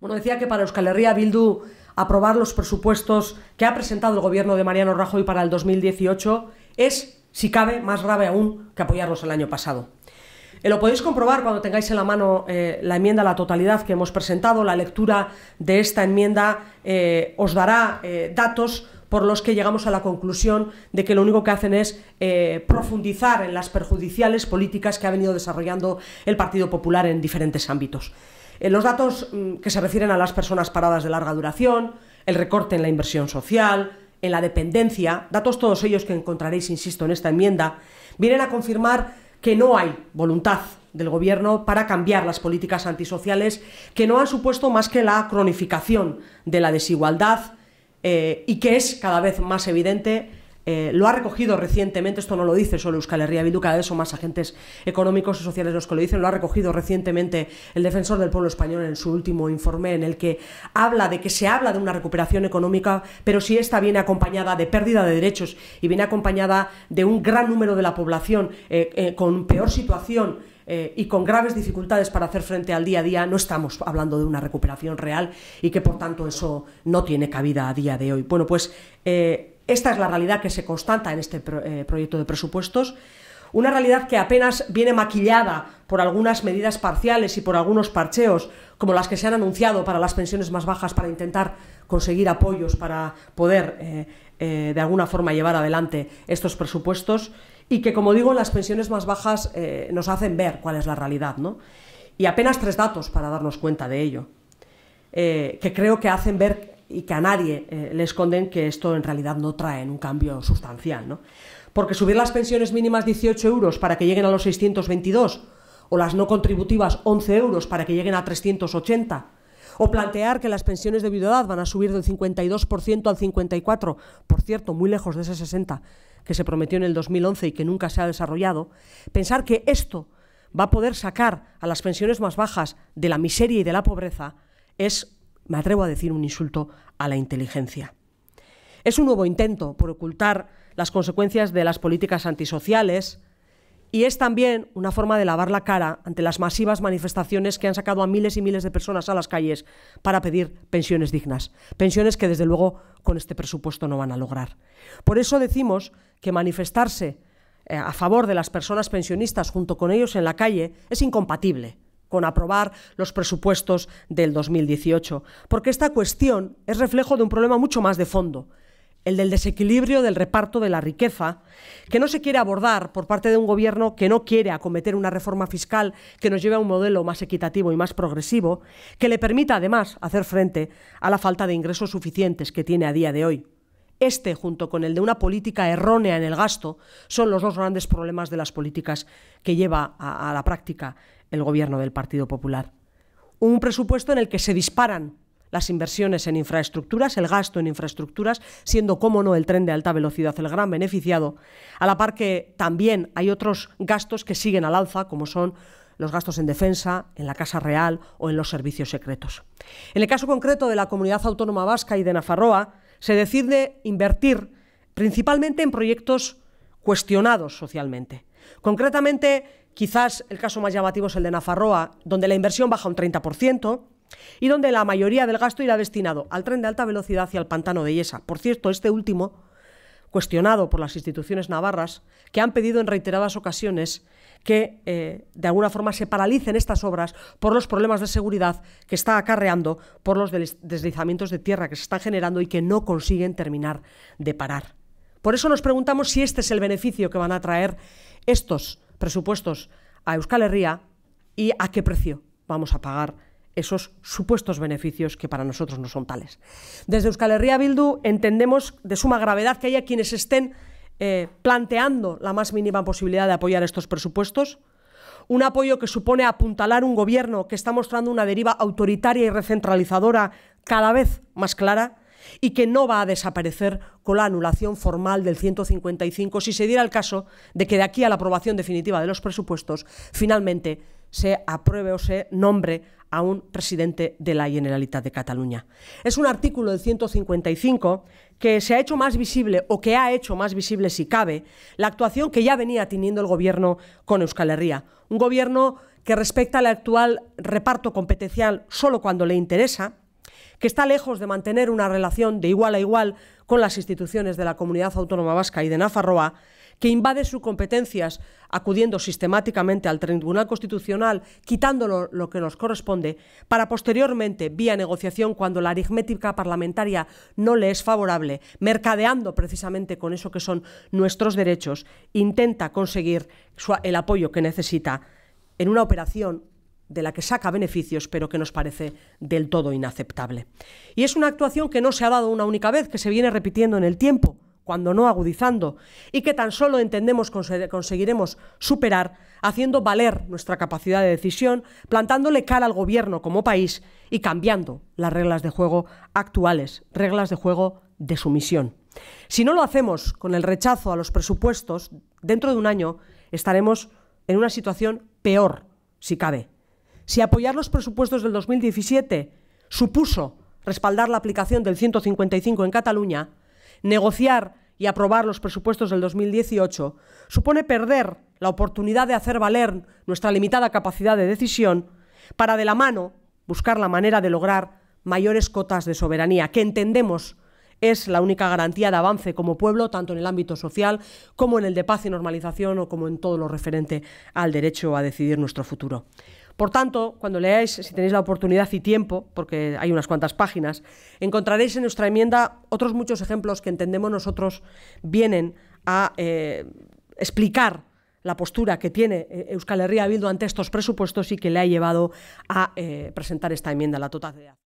Bueno, decía que para Euskal Herria Bildu aprobar los presupuestos que ha presentado el gobierno de Mariano Rajoy para el 2018 es, si cabe, más grave aún que apoyarlos el año pasado. Eh, lo podéis comprobar cuando tengáis en la mano eh, la enmienda la totalidad que hemos presentado. La lectura de esta enmienda eh, os dará datos por los que llegamos a la conclusión de que lo único que hacen es profundizar en las perjudiciales políticas que ha venido desarrollando el Partido Popular en diferentes ámbitos. Eh, los datos mm, que se refieren a las personas paradas de larga duración, el recorte en la inversión social, en la dependencia, datos todos ellos que encontraréis, insisto, en esta enmienda, vienen a confirmar que no hay voluntad del Gobierno para cambiar las políticas antisociales que no han supuesto más que la cronificación de la desigualdad eh, y que es cada vez más evidente eh, lo ha recogido recientemente, esto no lo dice solo Euskal Herria Bildu, cada vez más agentes económicos y sociales los que lo dicen, lo ha recogido recientemente el defensor del pueblo español en su último informe en el que habla de que se habla de una recuperación económica, pero si esta viene acompañada de pérdida de derechos y viene acompañada de un gran número de la población eh, eh, con peor situación y con graves dificultades para hacer frente al día a día, no estamos hablando de una recuperación real y que por tanto eso no tiene cabida a día de hoy. Bueno, pues esta es la realidad que se constata en este eh, proyecto de presupuestos. Una realidad que apenas viene maquillada por algunas medidas parciales y por algunos parcheos, como las que se han anunciado para las pensiones más bajas para intentar conseguir apoyos para poder eh, eh, de alguna forma llevar adelante estos presupuestos y que, como digo, las pensiones más bajas nos hacen ver cuál es la realidad. ¿no? Y apenas tres datos para darnos cuenta de ello, que creo que hacen ver y que a nadie eh, le esconden que esto en realidad no trae un cambio sustancial. ¿no? Porque subir las pensiones mínimas 18 euros para que lleguen a los 622 o las no contributivas 11 euros para que lleguen a 380 o plantear que las pensiones de viudedad van a subir del 52% al 54%, por cierto, muy lejos de ese 60% que se prometió en el 2011 y que nunca se ha desarrollado, pensar que esto va a poder sacar a las pensiones más bajas de la miseria y de la pobreza es me atrevo a decir un insulto a la inteligencia. Es un nuevo intento por ocultar las consecuencias de las políticas antisociales y es también una forma de lavar la cara ante las masivas manifestaciones que han sacado a miles y miles de personas a las calles para pedir pensiones dignas, pensiones que desde luego con este presupuesto no van a lograr. Por eso decimos que manifestarse eh, a favor de las personas pensionistas junto con ellos en la calle es incompatible con aprobar los presupuestos del 2018, porque esta cuestión es reflejo de un problema mucho más de fondo, el del desequilibrio del reparto de la riqueza, que no se quiere abordar por parte de un gobierno que no quiere acometer una reforma fiscal que nos lleve a un modelo más equitativo y más progresivo, que le permita además hacer frente a la falta de ingresos suficientes que tiene a día de hoy. Este, junto con el de una política errónea en el gasto, son los dos grandes problemas de las políticas que lleva a, la práctica el gobierno del Partido Popular. Un presupuesto en el que se disparan las inversiones en infraestructuras, el gasto en infraestructuras, siendo, cómo no, el tren de alta velocidad el gran beneficiado, a la par que también hay otros gastos que siguen al alza, como son los gastos en defensa, en la Casa Real o en los servicios secretos. En el caso concreto de la comunidad autónoma vasca y de Nafarroa, se decide invertir principalmente en proyectos cuestionados socialmente. Concretamente, quizás el caso más llamativo es el de Nafarroa, donde la inversión baja un 30% y donde la mayoría del gasto irá destinado al tren de alta velocidad hacia el pantano de Yesa. Por cierto, este último cuestionado por las instituciones navarras, que han pedido en reiteradas ocasiones que eh, de alguna forma se paralicen estas obras por los problemas de seguridad que está acarreando por los deslizamientos de tierra que se están generando y que no consiguen terminar de parar. Por eso nos preguntamos si este es el beneficio que van a traer estos presupuestos a Euskal Herria y a qué precio vamos a pagar esos supuestos beneficios que para nosotros no son tales. Desde Euskal Herria Bildu entendemos de suma gravedad que haya quienes estén eh, planteando la más mínima posibilidad de apoyar estos presupuestos, un apoyo que supone apuntalar un gobierno que está mostrando una deriva autoritaria y recentralizadora cada vez más clara, y que no va a desaparecer con la anulación formal del 155 si se diera el caso de que de aquí a la aprobación definitiva de los presupuestos finalmente se apruebe o se nombre a un presidente de la Generalitat de Cataluña. Es un artículo del 155 que se ha hecho más visible o que ha hecho más visible, si cabe, la actuación que ya venía teniendo el gobierno con Euskal Herria. Un gobierno que respecta el actual reparto competencial solo cuando le interesa, que está lejos de mantener una relación de igual a igual con las instituciones de la comunidad autónoma vasca y de Nafarroa, que invade sus competencias acudiendo sistemáticamente al Tribunal Constitucional, quitándolo lo que nos corresponde, para posteriormente, vía negociación, cuando la aritmética parlamentaria no le es favorable, mercadeando precisamente con eso que son nuestros derechos, intenta conseguir el apoyo que necesita en una operación de la que saca beneficios, pero que nos parece del todo inaceptable. Y es una actuación que no se ha dado una única vez, que se viene repitiendo en el tiempo, cuando no agudizando, y que tan solo entendemos conseguiremos superar haciendo valer nuestra capacidad de decisión, plantándole cara al gobierno como país y cambiando las reglas de juego actuales, reglas de juego de sumisión. Si no lo hacemos con el rechazo a los presupuestos, dentro de un año estaremos en una situación peor, si cabe, si apoyar los presupuestos del 2017 supuso respaldar la aplicación del 155 en Cataluña, negociar y aprobar los presupuestos del 2018 supone perder la oportunidad de hacer valer nuestra limitada capacidad de decisión para de la mano buscar la manera de lograr mayores cotas de soberanía, que entendemos es la única garantía de avance como pueblo, tanto en el ámbito social como en el de paz y normalización o como en todo lo referente al derecho a decidir nuestro futuro. Por tanto, cuando leáis, si tenéis la oportunidad y tiempo, porque hay unas cuantas páginas, encontraréis en nuestra enmienda otros muchos ejemplos que entendemos nosotros vienen a eh, explicar la postura que tiene eh, Euskal Herria Bildu ante estos presupuestos y que le ha llevado a eh, presentar esta enmienda a la totalidad.